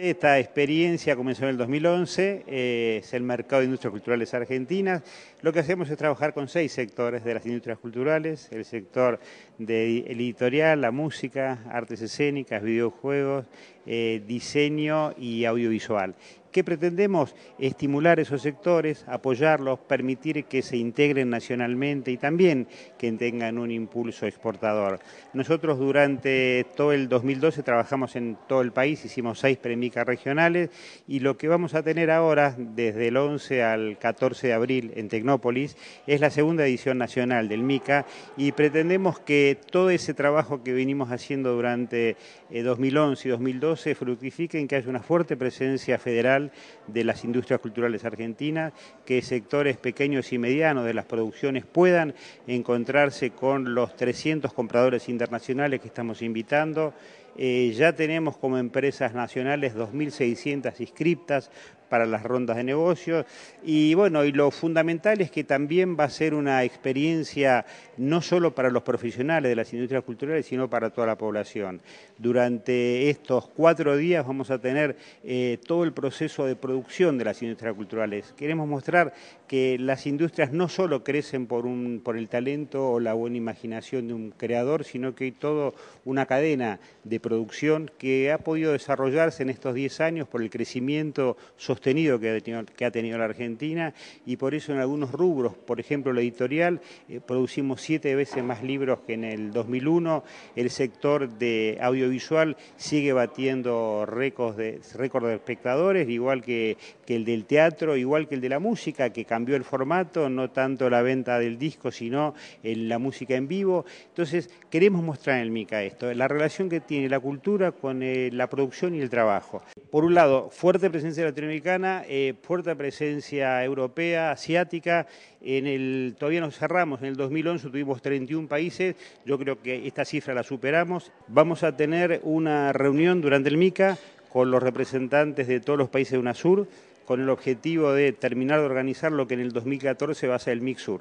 Esta experiencia comenzó en el 2011, eh, es el mercado de industrias culturales argentinas. Lo que hacemos es trabajar con seis sectores de las industrias culturales, el sector de editorial, la música, artes escénicas, videojuegos, eh, diseño y audiovisual. ¿Qué pretendemos? Estimular esos sectores, apoyarlos, permitir que se integren nacionalmente y también que tengan un impulso exportador. Nosotros durante todo el 2012 trabajamos en todo el país, hicimos seis premicas regionales y lo que vamos a tener ahora desde el 11 al 14 de abril en Tecnópolis es la segunda edición nacional del MICA y pretendemos que todo ese trabajo que venimos haciendo durante 2011 eh, y 2012 fructifique en que haya una fuerte presencia federal de las industrias culturales argentinas, que sectores pequeños y medianos de las producciones puedan encontrarse con los 300 compradores internacionales que estamos invitando eh, ya tenemos como empresas nacionales 2.600 inscriptas para las rondas de negocios y bueno, y lo fundamental es que también va a ser una experiencia no solo para los profesionales de las industrias culturales, sino para toda la población. Durante estos cuatro días vamos a tener eh, todo el proceso de producción de las industrias culturales. Queremos mostrar que las industrias no solo crecen por, por el talento o la buena imaginación de un creador, sino que hay toda una cadena de producción que ha podido desarrollarse en estos 10 años por el crecimiento sostenido que ha tenido, la Argentina y por eso en algunos rubros, por ejemplo la editorial, eh, producimos siete veces más libros que en el 2001, el sector de audiovisual sigue batiendo récords de, récord de espectadores, igual que, el del teatro, igual que el de la música, que cambió el formato, no tanto la venta del disco, sino la música en vivo. Entonces, queremos mostrar en el MICA esto, la relación que tiene la cultura, con eh, la producción y el trabajo. Por un lado, fuerte presencia latinoamericana, eh, fuerte presencia europea, asiática. En el, todavía nos cerramos, en el 2011 tuvimos 31 países, yo creo que esta cifra la superamos. Vamos a tener una reunión durante el MICA con los representantes de todos los países de UNASUR con el objetivo de terminar de organizar lo que en el 2014 va a ser el MICSUR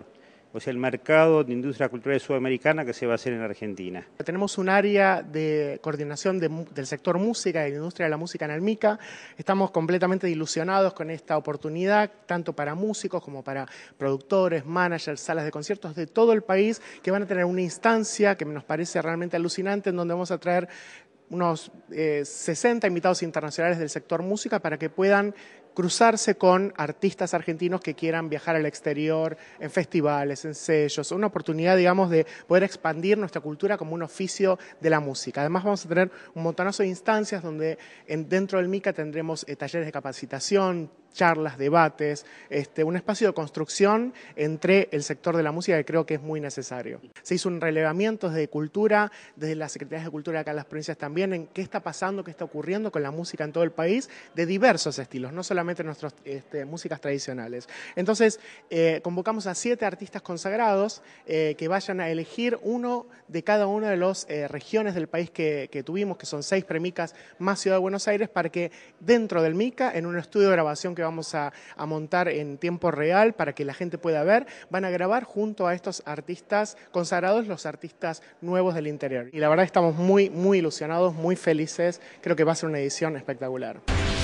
o sea, el mercado de industria cultural sudamericana que se va a hacer en Argentina. Tenemos un área de coordinación del sector música, y de la industria de la música en Almica. Estamos completamente ilusionados con esta oportunidad, tanto para músicos como para productores, managers, salas de conciertos de todo el país, que van a tener una instancia que nos parece realmente alucinante, en donde vamos a traer unos 60 eh, invitados internacionales del sector música para que puedan cruzarse con artistas argentinos que quieran viajar al exterior, en festivales, en sellos, una oportunidad, digamos, de poder expandir nuestra cultura como un oficio de la música. Además vamos a tener un montonazo de instancias donde dentro del MICA tendremos eh, talleres de capacitación, charlas, debates, este, un espacio de construcción entre el sector de la música que creo que es muy necesario. Se hizo un relevamiento de cultura, desde las secretarías de cultura de acá en las provincias también, en qué está pasando, qué está ocurriendo con la música en todo el país, de diversos estilos, no solamente nuestras este, músicas tradicionales. Entonces, eh, convocamos a siete artistas consagrados eh, que vayan a elegir uno de cada una de las eh, regiones del país que, tuvimos, que son seis premicas más Ciudad de Buenos Aires, para que dentro del MICA, en un estudio de grabación que vamos a, a montar en tiempo real, para que la gente pueda ver, van a grabar junto a estos artistas consagrados, los artistas nuevos del interior. Y la verdad estamos muy, muy ilusionados, muy felices. Creo que va a ser una edición espectacular.